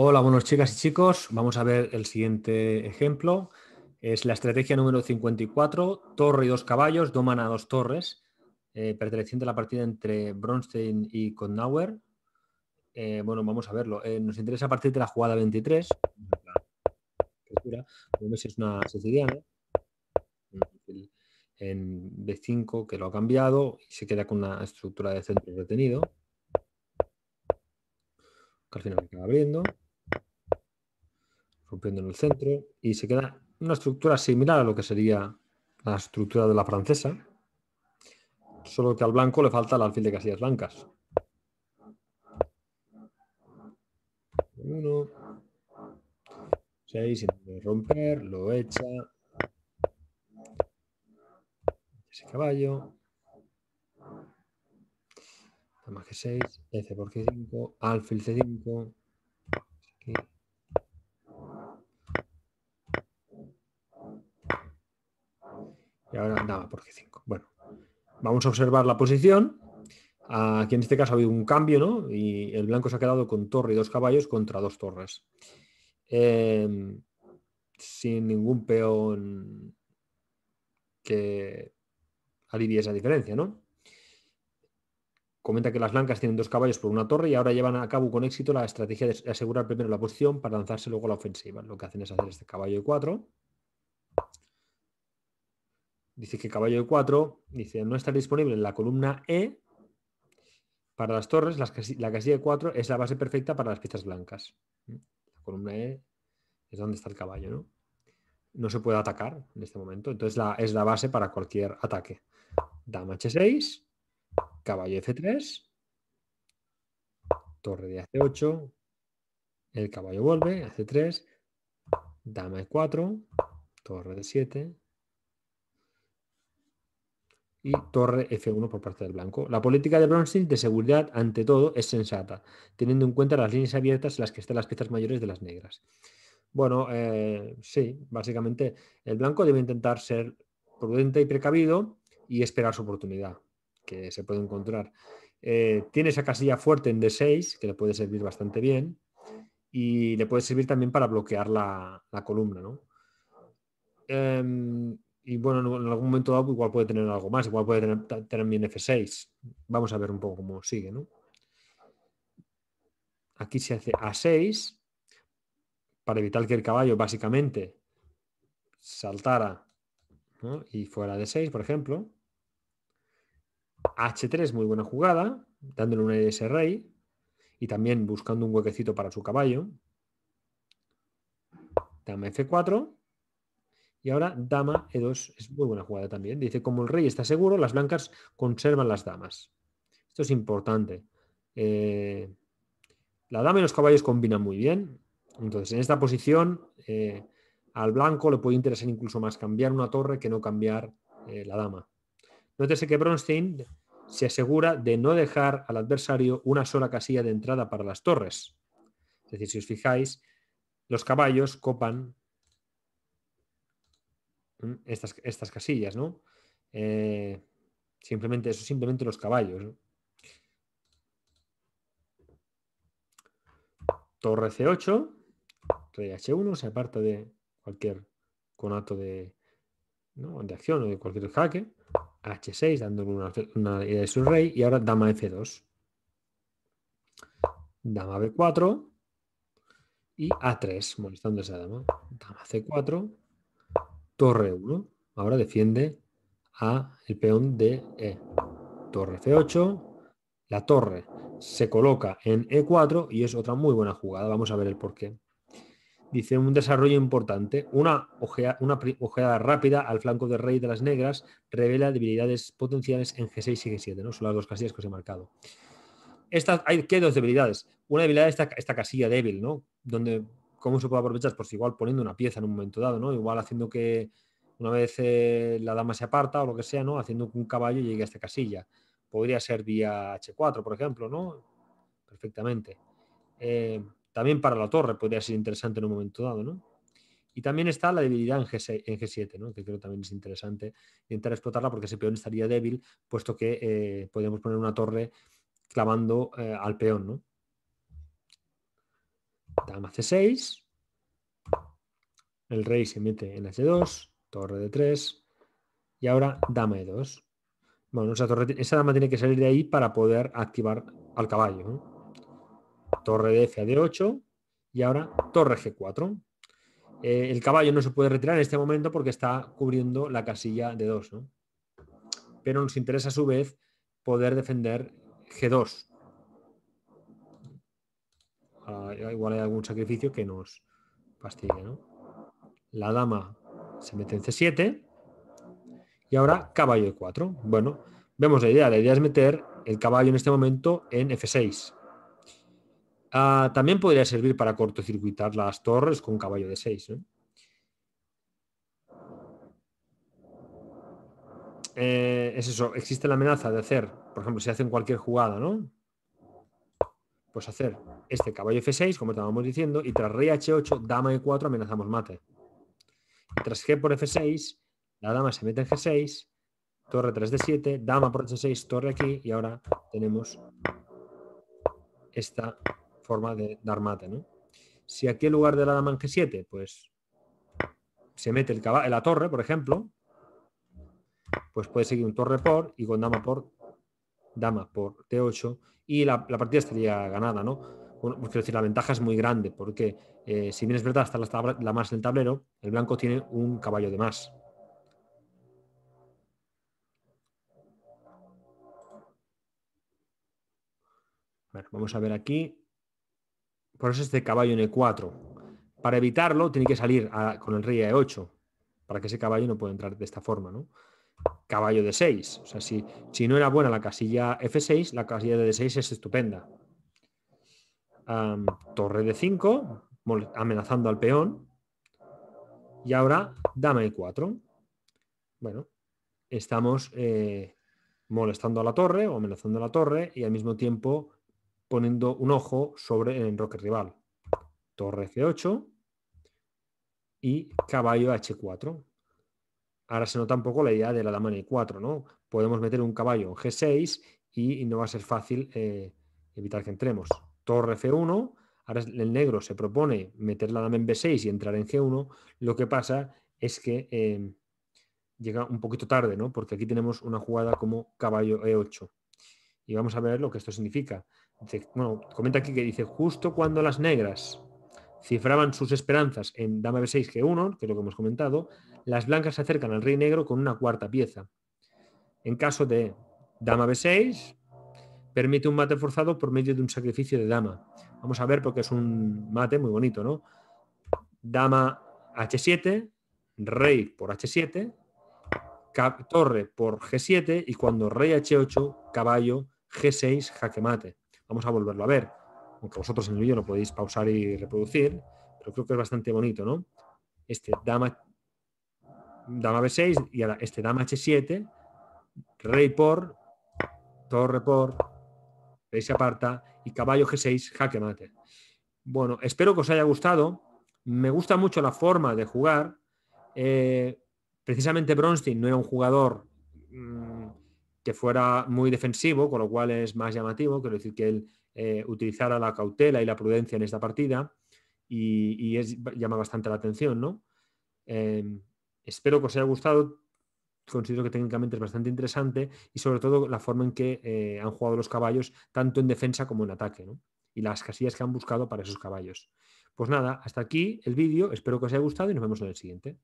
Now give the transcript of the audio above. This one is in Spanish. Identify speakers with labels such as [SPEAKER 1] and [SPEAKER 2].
[SPEAKER 1] Hola, buenos chicas y chicos. Vamos a ver el siguiente ejemplo. Es la estrategia número 54, torre y dos caballos, Dos a dos torres, eh, perteneciente a la partida entre Bronstein y Kodnauer eh, bueno, vamos a verlo. Eh, nos interesa a partir de la jugada 23. es una siciliana. En B5 que lo ha cambiado y se queda con una estructura de centro retenido. al final acaba abriendo rompiendo en el centro, y se queda una estructura similar a lo que sería la estructura de la francesa, solo que al blanco le falta el alfil de casillas blancas. Uno, seis, romper, lo echa, ese caballo, más que 6, F por G5, alfil C5, nada, porque 5 Bueno, vamos a observar la posición. Aquí en este caso ha habido un cambio, ¿no? Y el blanco se ha quedado con torre y dos caballos contra dos torres. Em, sin ningún peón que alivie esa diferencia, ¿no? Comenta que las blancas tienen dos caballos por una torre y ahora llevan a cabo con éxito la estrategia de asegurar primero la posición para lanzarse luego a la ofensiva. Lo que hacen es hacer este caballo de cuatro dice que caballo de 4, dice no está disponible en la columna E para las torres, la casilla de 4 es la base perfecta para las piezas blancas. Mm, la columna E es donde está el caballo, ¿no? No se puede atacar en este momento, entonces la, es la base para cualquier ataque. Dama H6, caballo F3, torre de H8, el caballo vuelve, H3, dama E4, torre de 7, y torre F1 por parte del blanco. La política de Bronstein de seguridad, ante todo, es sensata, teniendo en cuenta las líneas abiertas en las que están las piezas mayores de las negras. Bueno, eh, sí, básicamente el blanco debe intentar ser prudente y precavido y esperar su oportunidad, que se puede encontrar. Eh, tiene esa casilla fuerte en D6, que le puede servir bastante bien, y le puede servir también para bloquear la, columna. ¿no? Em, y bueno, en algún momento pues, igual puede tener algo más, igual puede tener también F6. Vamos a ver un poco cómo sigue, ¿no? Aquí se hace A6 para evitar que el caballo básicamente saltara y fuera de 6, por ejemplo. H3, muy buena jugada, dándole un ese rey y también buscando un huequecito para su caballo. Dame F4 y ahora dama e2 es muy buena jugada también. Dice, como el rey está seguro, las blancas conservan las damas. Esto es importante. Eh, la dama y los caballos combinan muy bien. Entonces, en esta posición, eh, al blanco le puede interesar incluso más cambiar una torre que no cambiar eh, la dama. Nótese que Bronstein se asegura de no dejar al adversario una sola casilla de entrada para las torres. Es decir, si os fijáis, los caballos copan estas, estas casillas, ¿no? Eh, simplemente eso, simplemente los caballos. Torre C8, rey H1, se aparta de cualquier conato de, de acción o de cualquier jaque. H6, dándole una, una idea de su rey. Y ahora dama F2. Dama B4. Y A3, molestando a esa dama. Dama C4 torre 1. Ahora defiende a el peón de E. Torre f 8 La torre se coloca en E4 y es otra muy buena jugada. Vamos a ver el porqué. Dice un desarrollo importante. Una, ojeada rápida al flanco del rey de las negras revela debilidades potenciales en G6 y G7. Son las dos casillas que os he marcado. Esta, hay, dos debilidades. Una debilidad es esta, esta casilla débil, ¿no? donde ¿Cómo se puede aprovechar? Pues igual poniendo una pieza en un momento dado, ¿no? Igual haciendo que una vez eh, la dama se aparta o lo que sea, ¿no? Haciendo que un caballo llegue a esta casilla. Podría ser vía H4, por ejemplo, ¿no? Perfectamente. Eh, también para la torre podría ser interesante en un momento dado, ¿no? Y también está la debilidad en, g 7 ¿no? que creo también es interesante intentar explotarla porque ese peón estaría débil, puesto que podemos eh, podríamos poner una torre clavando al peón. ¿no? dama c6, el rey se mete en h2, torre de 3 y ahora dama e2. Bueno, esa, torre, esa, dama tiene que salir de ahí para poder activar al caballo. Torre de f a d8 y ahora torre g4. Eh, el caballo no se puede retirar en este momento porque está cubriendo la casilla de 2. Pero nos interesa a su vez poder defender g2, Ah, igual hay algún sacrificio que nos fastidie, ¿no? La dama se mete en C7 y ahora caballo de 4. Bueno, vemos la idea. La idea es meter el caballo en este momento en F6. Ah, también podría servir para cortocircuitar las torres con caballo de 6. Eh, es eso, existe la amenaza de hacer, por ejemplo, si hacen cualquier jugada, ¿no? pues hacer este caballo F6, como estábamos diciendo, y tras rey H8, dama E4, amenazamos mate. Y tras G por F6, la dama se mete en G6, torre 3 d 7, dama por H6, torre aquí, y ahora tenemos esta forma de dar mate. Si aquí en lugar de la dama en G7, pues se mete el la torre, por ejemplo, pues puede seguir un torre por y con dama por dama por T8 y la, partida estaría ganada, ¿no? Bueno, pues quiero decir, la ventaja es muy grande porque eh, si bien es verdad está la, más en el tablero, el blanco tiene un caballo de más. vamos a ver aquí. Por eso este caballo en E4. Para evitarlo, tiene que salir con el rey a E8, para que ese caballo no pueda entrar de esta forma. ¿no? caballo de 6. O sea, si, si, no era buena la casilla F6, la casilla de D6 es estupenda. torre de 5, amenazando al peón. Y ahora dama E4. Bueno, estamos eh, molestando a la torre o amenazando a la torre y al mismo tiempo poniendo un ojo sobre el enroque rival. Torre f 8 y caballo H4 ahora se nota un poco la idea de la dama en E4, ¿no? Podemos meter un caballo en G6 y, no va a ser fácil eh, evitar que entremos. Torre F1, ahora el negro se propone meter la dama en B6 y entrar en G1, lo que pasa es que em, llega un poquito tarde, ¿no? Porque aquí tenemos una jugada como caballo E8. Y vamos a ver lo que esto significa. bueno, comenta aquí que dice, justo cuando las negras cifraban sus esperanzas en dama b6 g1, que es lo que hemos comentado, las blancas se acercan al rey negro con una cuarta pieza. En caso de dama b6, permite un mate forzado por medio de un sacrificio de dama. Vamos a ver porque es un mate muy bonito, ¿no? Dama h7, rey por h7, torre por g7 y cuando rey h8, caballo g6, jaque mate. Vamos a volverlo a ver aunque vosotros en el vídeo lo podéis pausar y reproducir, pero creo que es bastante bonito, ¿no? Este dama, dama B6 y este dama H7, rey por, torre por, rey se aparta y caballo G6, jaque mate. Bueno, espero que os haya gustado. Me gusta mucho la forma de jugar. Eh, precisamente Bronstein no era un jugador mm, que fuera muy defensivo, con lo cual es más llamativo, quiero decir que él eh, utilizara la cautela y la prudencia en esta partida y, es, llama bastante la atención, ¿no? Em, espero que os haya gustado, considero que técnicamente es bastante interesante y sobre todo la forma en que eh, han jugado los caballos, tanto en defensa como en ataque, y las casillas que han buscado para esos caballos. Pues nada, hasta aquí el vídeo, espero que os haya gustado y nos vemos en el siguiente.